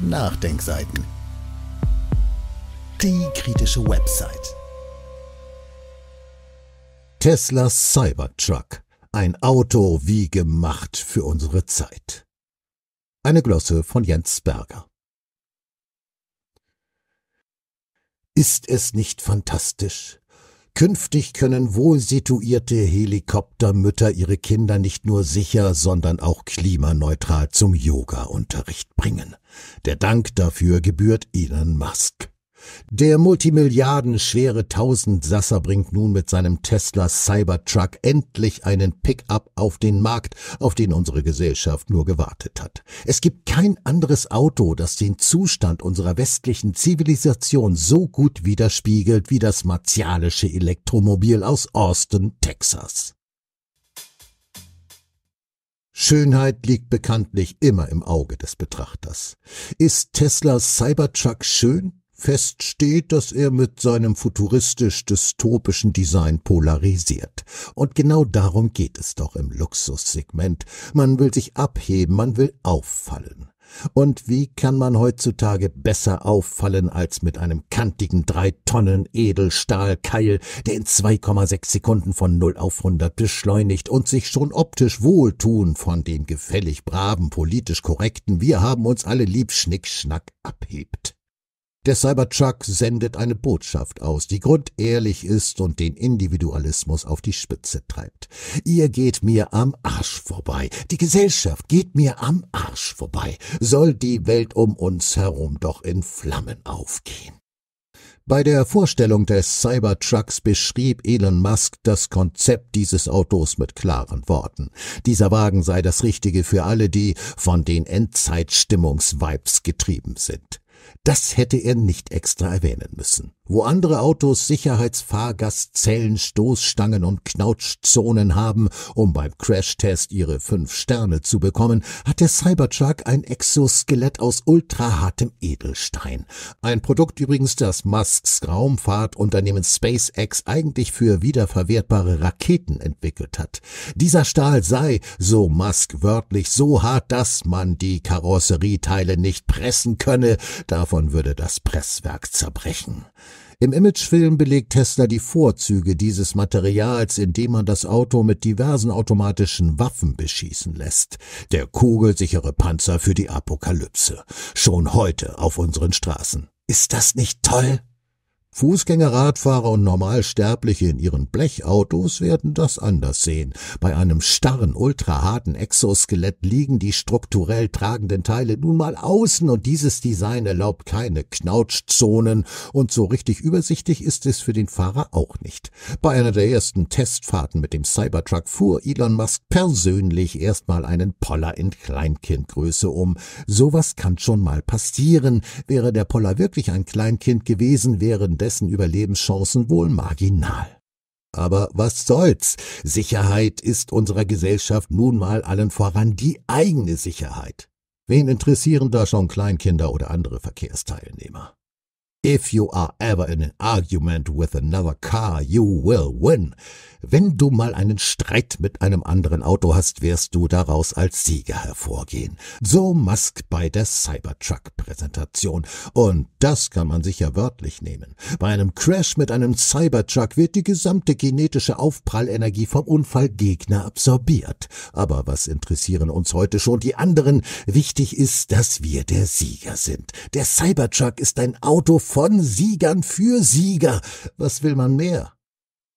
Nachdenkseiten. Die kritische Website. Teslas Cybertruck. Ein Auto wie gemacht für unsere Zeit. Eine Glosse von Jens Berger. Ist es nicht fantastisch, Künftig können wohl situierte Helikoptermütter ihre Kinder nicht nur sicher, sondern auch klimaneutral zum Yoga-Unterricht bringen. Der Dank dafür gebührt Elon Musk. Der multimilliardenschwere Tausendsasser bringt nun mit seinem Tesla Cybertruck endlich einen Pickup auf den Markt, auf den unsere Gesellschaft nur gewartet hat. Es gibt kein anderes Auto, das den Zustand unserer westlichen Zivilisation so gut widerspiegelt wie das martialische Elektromobil aus Austin, Texas. Schönheit liegt bekanntlich immer im Auge des Betrachters. Ist Teslas Cybertruck schön? Fest steht, dass er mit seinem futuristisch-dystopischen Design polarisiert. Und genau darum geht es doch im Luxussegment. Man will sich abheben, man will auffallen. Und wie kann man heutzutage besser auffallen als mit einem kantigen drei Tonnen Edelstahlkeil, der in 2,6 Sekunden von 0 auf 100 beschleunigt und sich schon optisch wohltun von dem gefällig braven, politisch korrekten Wir haben uns alle lieb Schnickschnack abhebt. Der Cybertruck sendet eine Botschaft aus, die grundehrlich ist und den Individualismus auf die Spitze treibt. Ihr geht mir am Arsch vorbei. Die Gesellschaft geht mir am Arsch vorbei. Soll die Welt um uns herum doch in Flammen aufgehen. Bei der Vorstellung des Cybertrucks beschrieb Elon Musk das Konzept dieses Autos mit klaren Worten. Dieser Wagen sei das Richtige für alle, die von den Endzeitstimmungsvibes getrieben sind. Das hätte er nicht extra erwähnen müssen. Wo andere Autos Sicherheitsfahrgastzellen, Stoßstangen und Knautschzonen haben, um beim Crashtest ihre fünf Sterne zu bekommen, hat der Cybertruck ein Exoskelett aus ultrahartem Edelstein. Ein Produkt übrigens, das Musks Raumfahrtunternehmen SpaceX eigentlich für wiederverwertbare Raketen entwickelt hat. Dieser Stahl sei, so Musk wörtlich, so hart, dass man die Karosserieteile nicht pressen könne. Davon würde das Presswerk zerbrechen. Im Imagefilm belegt Tesla die Vorzüge dieses Materials, indem man das Auto mit diversen automatischen Waffen beschießen lässt. Der kugelsichere Panzer für die Apokalypse. Schon heute auf unseren Straßen. Ist das nicht toll? Fußgänger, Radfahrer und Normalsterbliche in ihren Blechautos werden das anders sehen. Bei einem starren, ultraharten Exoskelett liegen die strukturell tragenden Teile nun mal außen und dieses Design erlaubt keine Knautschzonen und so richtig übersichtlich ist es für den Fahrer auch nicht. Bei einer der ersten Testfahrten mit dem Cybertruck fuhr Elon Musk persönlich erstmal einen Poller in Kleinkindgröße um. Sowas kann schon mal passieren. Wäre der Poller wirklich ein Kleinkind gewesen, wären dessen Überlebenschancen wohl marginal. Aber was soll's? Sicherheit ist unserer Gesellschaft nun mal allen voran die eigene Sicherheit. Wen interessieren da schon Kleinkinder oder andere Verkehrsteilnehmer? If you are ever in an argument with another car, you will win. Wenn du mal einen Streit mit einem anderen Auto hast, wirst du daraus als Sieger hervorgehen. So Musk bei der Cybertruck-Präsentation. Und das kann man sicher wörtlich nehmen. Bei einem Crash mit einem Cybertruck wird die gesamte genetische Aufprallenergie vom Unfallgegner absorbiert. Aber was interessieren uns heute schon die anderen? Wichtig ist, dass wir der Sieger sind. Der Cybertruck ist ein Auto von Siegern für Sieger. Was will man mehr?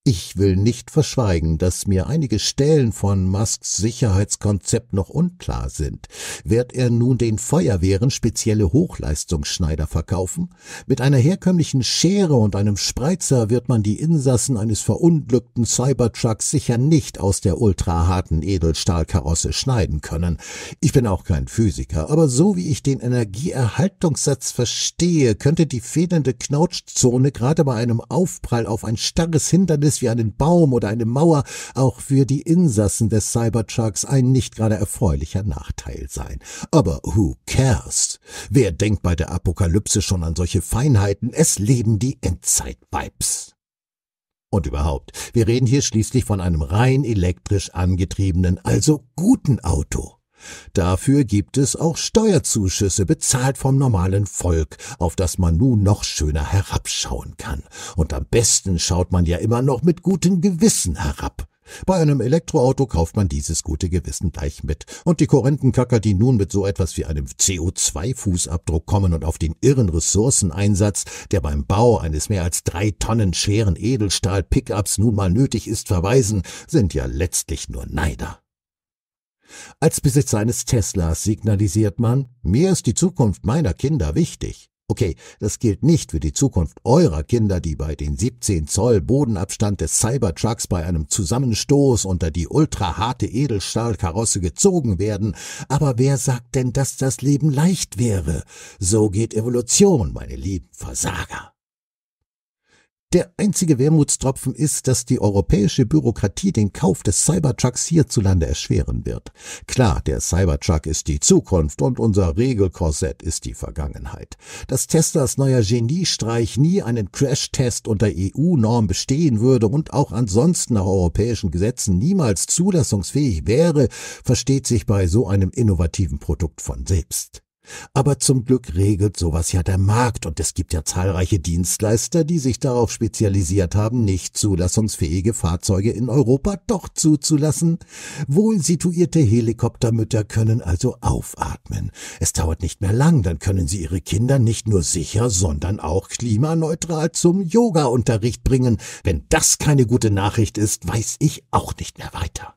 Ich will nicht verschweigen, dass mir einige Stellen von Musks Sicherheitskonzept noch unklar sind. Wird er nun den Feuerwehren spezielle Hochleistungsschneider verkaufen? Mit einer herkömmlichen Schere und einem Spreizer wird man die Insassen eines verunglückten Cybertrucks sicher nicht aus der ultraharten Edelstahlkarosse schneiden können. Ich bin auch kein Physiker, aber so wie ich den Energieerhaltungssatz verstehe, könnte die fehlende Knautschzone gerade bei einem Aufprall auf ein starres Hindernis Glas wie einen Baum oder eine Mauer auch für die Insassen des Cybertrucks ein nicht gerade erfreulicher Nachteil sein. Aber who cares? Wer denkt bei der Apokalypse schon an solche Feinheiten? Es leben die Endzeit-Vibes. Und überhaupt, wir reden hier schließlich von einem rein elektrisch angetriebenen, also guten Auto. Dafür gibt es auch Steuerzuschüsse, bezahlt vom normalen Volk, auf das man nun noch schöner herabschauen kann. Und am besten schaut man ja immer noch mit gutem Gewissen herab. Bei einem Elektroauto kauft man dieses gute Gewissen gleich mit. Und die Korrentenkacker, die nun mit so etwas wie einem CO2-Fußabdruck kommen und auf den irren Ressourceneinsatz, der beim Bau eines mehr als drei Tonnen schweren Edelstahl-Pickups nun mal nötig ist, verweisen, sind ja letztlich nur Neider. Als Besitzer eines Teslas signalisiert man, mir ist die Zukunft meiner Kinder wichtig. Okay, das gilt nicht für die Zukunft eurer Kinder, die bei den 17 Zoll Bodenabstand des Cybertrucks bei einem Zusammenstoß unter die ultraharte Edelstahlkarosse gezogen werden. Aber wer sagt denn, dass das Leben leicht wäre? So geht Evolution, meine lieben Versager. Der einzige Wermutstropfen ist, dass die europäische Bürokratie den Kauf des Cybertrucks hierzulande erschweren wird. Klar, der Cybertruck ist die Zukunft und unser Regelkorsett ist die Vergangenheit. Dass Teslas neuer Geniestreich nie einen Crashtest unter EU-Norm bestehen würde und auch ansonsten nach europäischen Gesetzen niemals zulassungsfähig wäre, versteht sich bei so einem innovativen Produkt von selbst. Aber zum Glück regelt sowas ja der Markt und es gibt ja zahlreiche Dienstleister, die sich darauf spezialisiert haben, nicht zulassungsfähige Fahrzeuge in Europa doch zuzulassen. Wohl situierte Helikoptermütter können also aufatmen. Es dauert nicht mehr lang, dann können sie ihre Kinder nicht nur sicher, sondern auch klimaneutral zum Yoga-Unterricht bringen. Wenn das keine gute Nachricht ist, weiß ich auch nicht mehr weiter.